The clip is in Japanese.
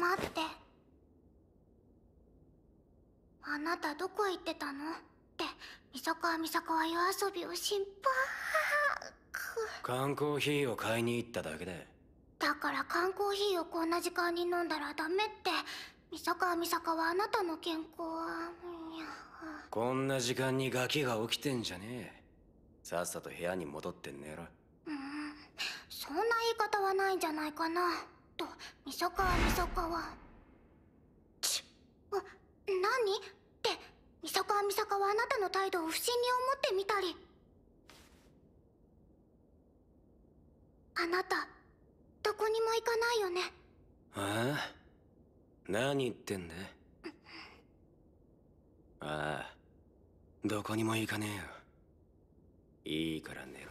待ってあなたどこ行ってたのって三坂は坂は夜遊びを心配缶コーヒーを買いに行っただけでだから缶コーヒーをこんな時間に飲んだらダメって三坂は坂はあなたの健康はこんな時間にガキが起きてんじゃねえさっさと部屋に戻って寝ろうんそんな言い方はないんじゃないかなとみさかはみさかは。ち何ってみさかはみさかはあなたの態度を不審に思ってみたりあなたどこにも行かないよねああ何言ってんだああどこにも行かねえよいいから寝ろ